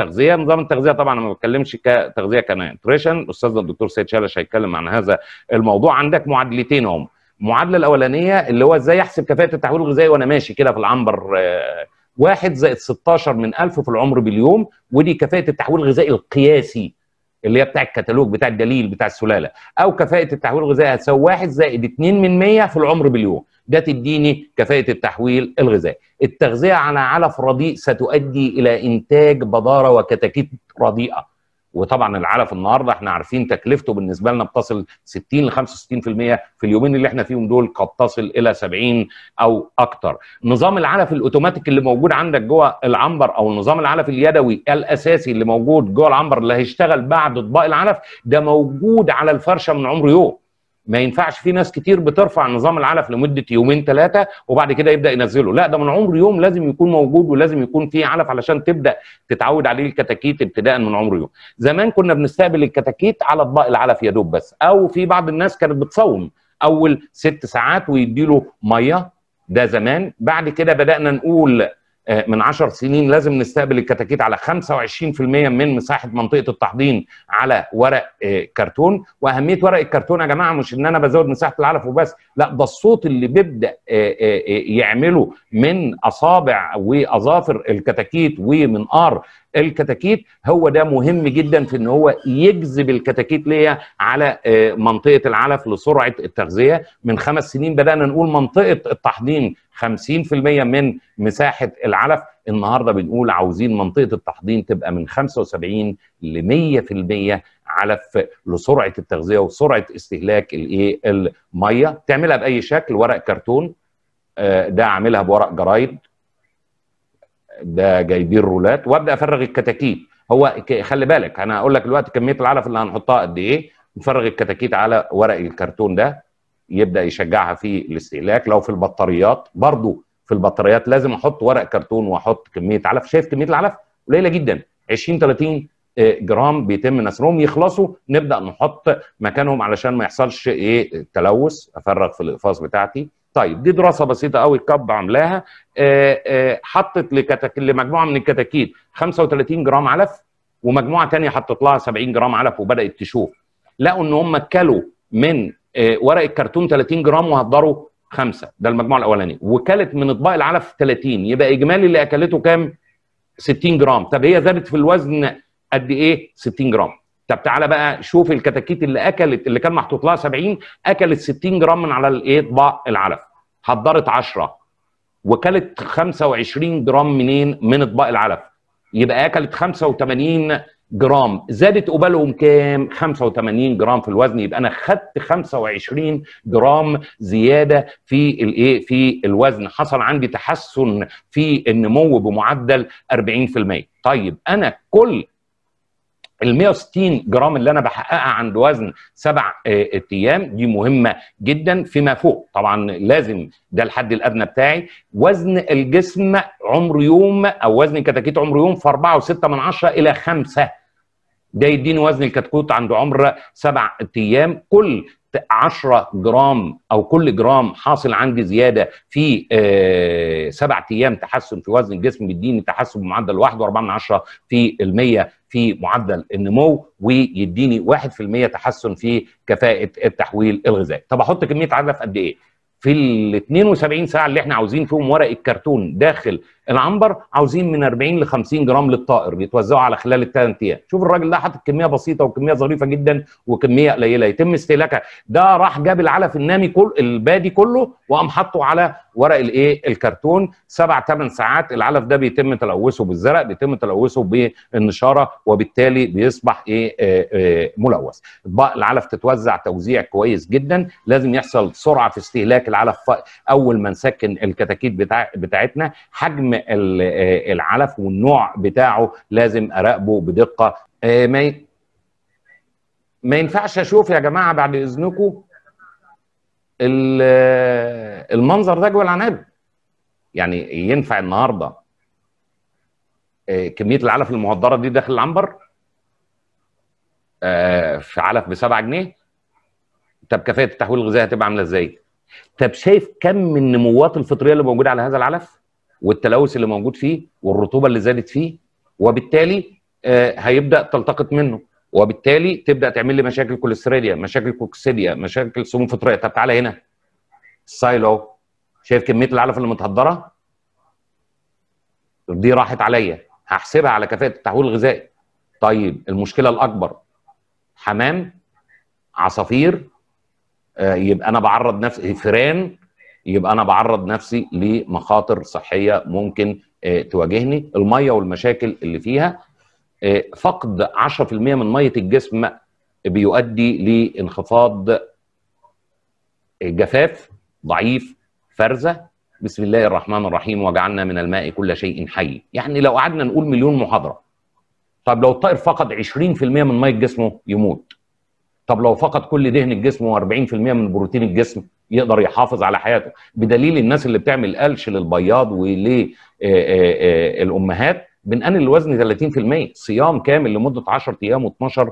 التغذيه نظام التغذيه طبعا انا ما بتكلمش كتغذيه كنيوتريشن استاذنا الدكتور سيد شالش هيتكلم عن هذا الموضوع عندك معادلتين هم المعادله الاولانيه اللي هو ازاي احسب كفاءه التحويل الغذائي وانا ماشي كده في العنبر آه، واحد زائد 16 من 1000 في العمر باليوم ودي كفاءه التحويل الغذائي القياسي اللي هي بتاع الكتالوج بتاع الدليل بتاع السلاله او كفاءه التحويل الغذائي هتساوي 1 زائد 2 من 100 في العمر باليوم ده تديني كفاءه التحويل الغذائي التغذيه على علف رديء ستؤدي الى انتاج بضاره وكتاكيت رديئه وطبعا العلف النهارده احنا عارفين تكلفته بالنسبه لنا بتصل 60 ل 65% في اليومين اللي احنا فيهم دول قد تصل الى 70 او اكتر. نظام العلف الاوتوماتيك اللي موجود عندك جوه العنبر او النظام العلف اليدوي الاساسي اللي موجود جوه العنبر اللي هيشتغل بعد اطباق العلف ده موجود على الفرشه من عمر يوم. ما ينفعش في ناس كتير بترفع نظام العلف لمده يومين ثلاثه وبعد كده يبدا ينزله لا ده من عمر يوم لازم يكون موجود ولازم يكون فيه علف علشان تبدا تتعود عليه الكتاكيت ابتداء من عمر يوم زمان كنا بنستقبل الكتاكيت على اطباق العلف يا دوب بس او في بعض الناس كانت بتصوم اول ست ساعات ويديله ميه ده زمان بعد كده بدانا نقول آه، من 10 سنين لازم نستقبل الكتاكيت على 25% من مساحه منطقه التحضين على ورق آه، كرتون واهميه ورق الكرتون يا جماعه مش ان انا بزود مساحه العلف وبس لا ده الصوت اللي بيبدا آه، يعمله من اصابع واظافر الكتاكيت ومنقار الكتاكيت هو ده مهم جدا في ان هو يجذب الكتاكيت ليا على آه، منطقه العلف لسرعه التغذيه من خمس سنين بدانا نقول منطقه التحضين 50% من مساحه العلف النهارده بنقول عاوزين منطقه التحضين تبقى من 75 ل 100% علف لسرعه التغذيه وسرعه استهلاك الايه الميه تعملها باي شكل ورق كرتون آه، ده اعملها بورق جرايد ده جايبين رولات وابدا افرغ الكتاكيت هو خلي بالك انا هقول لك دلوقتي كميه العلف اللي هنحطها قد ايه نفرغ الكتاكيت على ورق الكرتون ده يبدا يشجعها في الاستهلاك لو في البطاريات برضو في البطاريات لازم احط ورق كرتون واحط كميه علف شايف كميه العلف قليله جدا 20 30 آه، جرام بيتم نسرهم يخلصوا نبدا نحط مكانهم علشان ما يحصلش ايه تلوث افرغ في الاقفاص بتاعتي طيب دي دراسه بسيطه قوي الكب عاملاها آه، آه، حطت لكتك... لمجموعه من الكتاكيت 35 جرام علف ومجموعه ثانيه حطت لها 70 جرام علف وبدات تشوف لقوا ان هم اكلوا من آه، ورق الكرتون 30 جرام وهدروا خمسه ده المجموع الاولاني وكلت من اطباق العلف 30 يبقى اجمالي اللي اكلته كام 60 جرام طب هي زادت في الوزن قد ايه 60 جرام طب تعالى بقى شوف الكتاكيت اللي اكلت اللي كان محطوط لها 70 اكلت 60 جرام من على الايه اطباق العلف حضرت 10 وكلت 25 جرام منين من اطباق العلف يبقى اكلت 85 جرام زادت قبالهم كام 85 جرام في الوزن يبقى انا خدت 25 جرام زياده في الايه في الوزن حصل عندي تحسن في النمو بمعدل 40% طيب انا كل ال 160 جرام اللي انا بحققها عند وزن سبع آه، ايام دي مهمه جدا فيما فوق طبعا لازم ده الحد الادنى بتاعي وزن الجسم عمر يوم او وزن الكتاكيت عمر يوم في 4.6 من 10 الى 5 ده يديني وزن الكتكوت عند عمر سبع ايام كل 10 جرام او كل جرام حاصل عندي زياده في آه، سبعة ايام تحسن في وزن الجسم بيديني تحسن بمعدل 1.4 في المية في معدل النمو ويديني 1% تحسن في كفاءه التحويل الغذائي طب احط كميه عدد قد ايه في ال 72 ساعه اللي احنا عاوزين فيهم ورق الكرتون داخل العنبر عاوزين من 40 ل 50 جرام للطائر بيتوزعوا على خلال الثلاث ايام شوف الراجل ده حاطط كميه بسيطه وكميه ظريفه جدا وكميه قليله يتم استهلاكها ده راح جاب العلف النامي كل البادي كله وقام حاطه على ورق الايه الكرتون سبع ثمان ساعات العلف ده بيتم تلوثه بالزرق بيتم تلوثه بالنشاره وبالتالي بيصبح ايه, إيه, إيه ملوث العلف تتوزع توزيع كويس جدا لازم يحصل سرعه في استهلاك العلف اول ما نسكن الكتاكيت بتاع بتاعتنا حجم آه، العلف والنوع بتاعه لازم اراقبه بدقه آه، ما ما ينفعش اشوف يا جماعه بعد اذنكم آه، المنظر ده جوه العنب يعني ينفع النهارده كميه العلف المهدره دي داخل العنبر في علف ب 7 جنيه طب كفاءه التحويل الغذائي هتبقى عامله ازاي؟ طب شايف كم من النموات الفطريه اللي موجوده على هذا العلف؟ والتلوث اللي موجود فيه والرطوبه اللي زادت فيه وبالتالي آه، هيبدا تلتقط منه وبالتالي تبدا تعمل لي مشاكل كوليستراليا مشاكل كوكسيديا مشاكل سموم فطريه طب تعالى هنا السايلو شايف كميه العلف اللي متهدره دي راحت عليا هحسبها على كفاءه التحويل الغذائي طيب المشكله الاكبر حمام عصافير آه، يبقى انا بعرض نفسي فيران يبقى انا بعرض نفسي لمخاطر صحيه ممكن آه، تواجهني الميه والمشاكل اللي فيها آه، فقد 10% من ميه الجسم بيؤدي لانخفاض آه، جفاف ضعيف فرزه بسم الله الرحمن الرحيم وجعلنا من الماء كل شيء حي يعني لو قعدنا نقول مليون محاضره طب لو الطائر فقد 20% من ميه جسمه يموت طب لو فقد كل دهن الجسم و40% من بروتين الجسم يقدر يحافظ على حياته بدليل الناس اللي بتعمل قلش للبياض وللامهات آه، آه، آه، بنقلل الوزن 30% صيام كامل لمده 10 ايام و12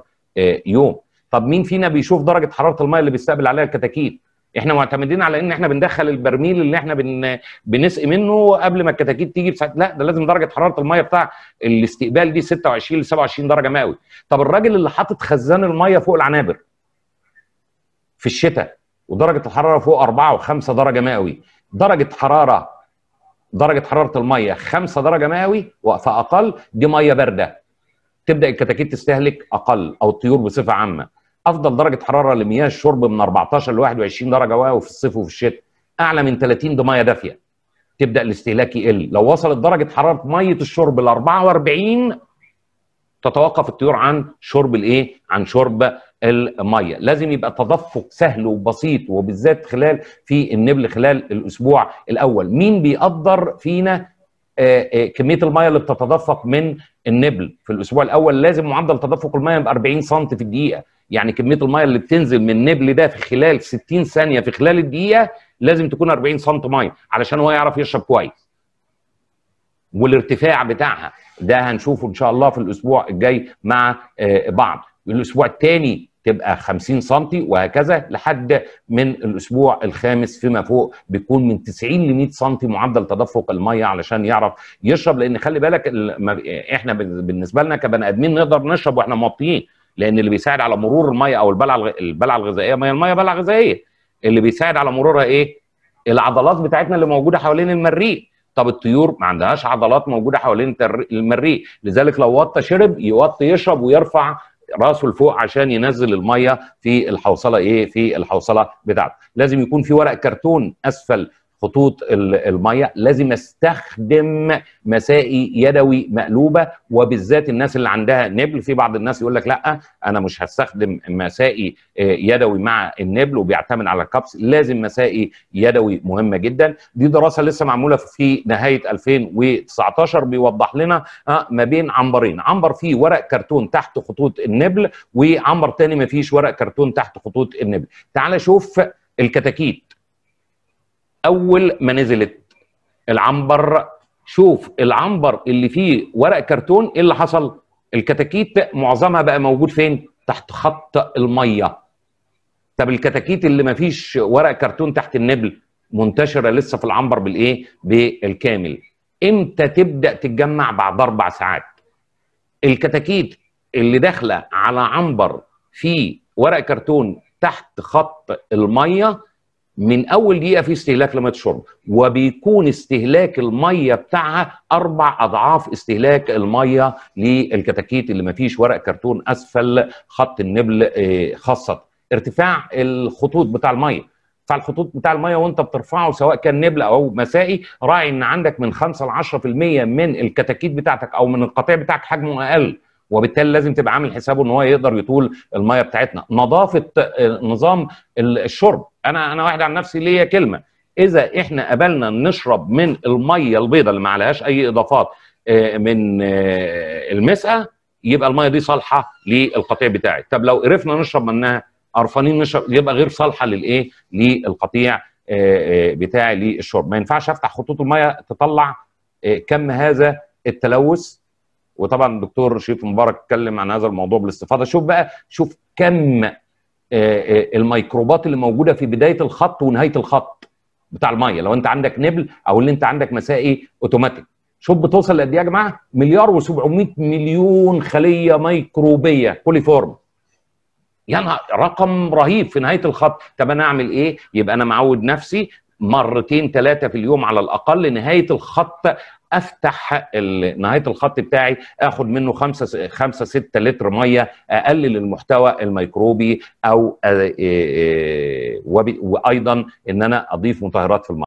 يوم طب مين فينا بيشوف درجه حراره الميه اللي بيستقبل عليها الكتاكيت احنا معتمدين على ان احنا بندخل البرميل اللي احنا بن... بنسقي منه قبل ما الكتاكيت تيجي بساعت... لا ده لازم درجه حراره الميه بتاع الاستقبال دي 26 ل 27 درجه مئوي طب الراجل اللي حاطط خزان الميه فوق العنابر في الشتاء ودرجه الحراره فوق 4 و5 درجه مئوي درجه حراره درجه حراره الميه 5 درجه مئوي فاقل دي ميه بارده تبدا الكتاكيت تستهلك اقل او الطيور بصفه عامه افضل درجه حراره لمياه الشرب من 14 ل 21 درجه مئوي في الصيف وفي الشتاء اعلى من 30 دي ميه دافيه تبدا الاستهلاك يقل لو وصلت درجه حراره ميه الشرب ل 44 تتوقف الطيور عن شرب الايه عن شرب الميه لازم يبقى تدفق سهل وبسيط وبالذات خلال في النبل خلال الاسبوع الاول مين بيقدر فينا آه، آه، كميه الميه اللي بتتدفق من النبل في الاسبوع الاول لازم معدل تدفق الميه يبقى 40 سم في الدقيقه يعني كميه الميه اللي بتنزل من النبل ده في خلال 60 ثانيه في خلال الدقيقه لازم تكون 40 سم ميه علشان هو يعرف يشرب كويس والارتفاع بتاعها ده هنشوفه ان شاء الله في الاسبوع الجاي مع آه، بعض الاسبوع الثاني تبقى 50 سم وهكذا لحد من الاسبوع الخامس فيما فوق بيكون من 90 ل 100 سم معدل تدفق الميه علشان يعرف يشرب لان خلي بالك احنا بالنسبه لنا كبني ادمين نقدر نشرب واحنا موطيين لان اللي بيساعد على مرور الميه او البلعه البلعه الغذائيه ما هي الميه بلعه غذائيه اللي بيساعد على مرورها ايه؟ العضلات بتاعتنا اللي موجوده حوالين المريء طب الطيور ما عندهاش عضلات موجوده حوالين المريء لذلك لو وطى شرب يوطي يشرب ويرفع راسه لفوق عشان ينزل الميه في الحوصله ايه في الحوصله بتاعته لازم يكون في ورق كرتون اسفل خطوط الميه لازم استخدم مسائي يدوي مقلوبه وبالذات الناس اللي عندها نبل في بعض الناس يقول لك لا انا مش هستخدم مسائي آه، يدوي مع النبل وبيعتمد على الكبس لازم مسائي يدوي مهمه جدا دي دراسه لسه معموله في نهايه 2019 بيوضح لنا آه، ما بين عنبرين عنبر فيه ورق كرتون تحت خطوط النبل وعنبر تاني ما فيش ورق كرتون تحت خطوط النبل تعال شوف الكتاكيت اول ما نزلت العنبر شوف العنبر اللي فيه ورق كرتون ايه اللي حصل الكتاكيت معظمها بقى موجود فين تحت خط الميه طب الكتاكيت اللي ما فيش ورق كرتون تحت النبل منتشره لسه في العنبر بالايه بالكامل امتى تبدا تتجمع بعد اربع ساعات الكتاكيت اللي داخله على عنبر فيه ورق كرتون تحت خط الميه من اول دقيقه في استهلاك لما تشرب وبيكون استهلاك الميه بتاعها اربع اضعاف استهلاك الميه للكتاكيت اللي ما فيش ورق كرتون اسفل خط النبل آه، خاصه ارتفاع الخطوط بتاع الميه ارتفاع الخطوط بتاع الميه وانت بترفعه سواء كان نبل او مسائي راعي ان عندك من 5 ل 10% من الكتاكيت بتاعتك او من القطيع بتاعك حجمه اقل وبالتالي لازم تبقى عامل حسابه ان هو يقدر يطول الميه بتاعتنا نظافه آه، نظام الشرب انا انا واحد عن نفسي ليا كلمه اذا احنا قبلنا نشرب من الميه البيضاء اللي ما عليهاش اي اضافات آه، من آه، المسقه يبقى الميه دي صالحه للقطيع بتاعي طب لو قرفنا نشرب منها قرفانين نشرب يبقى غير صالحه للايه للقطيع بتاعي للشرب ما ينفعش افتح خطوط الميه تطلع كم هذا التلوث وطبعا الدكتور شريف مبارك اتكلم عن هذا الموضوع بالاستفاضه شوف بقى شوف كم آه، آه، الميكروبات اللي موجوده في بدايه الخط ونهايه الخط بتاع الميه لو انت عندك نبل او اللي انت عندك مسائي اوتوماتيك شوف بتوصل لقد ايه يا جماعه مليار و700 مليون خليه ميكروبيه كوليفورم يعني رقم رهيب في نهايه الخط طب انا اعمل ايه يبقى انا معود نفسي مرتين ثلاثه في اليوم على الاقل نهايه الخط افتح نهايه الخط بتاعي اخد منه خمسه خمسه سته لتر ميه اقلل المحتوى الميكروبي او آه، آه، آه، وايضا ان انا اضيف مطهرات في الماء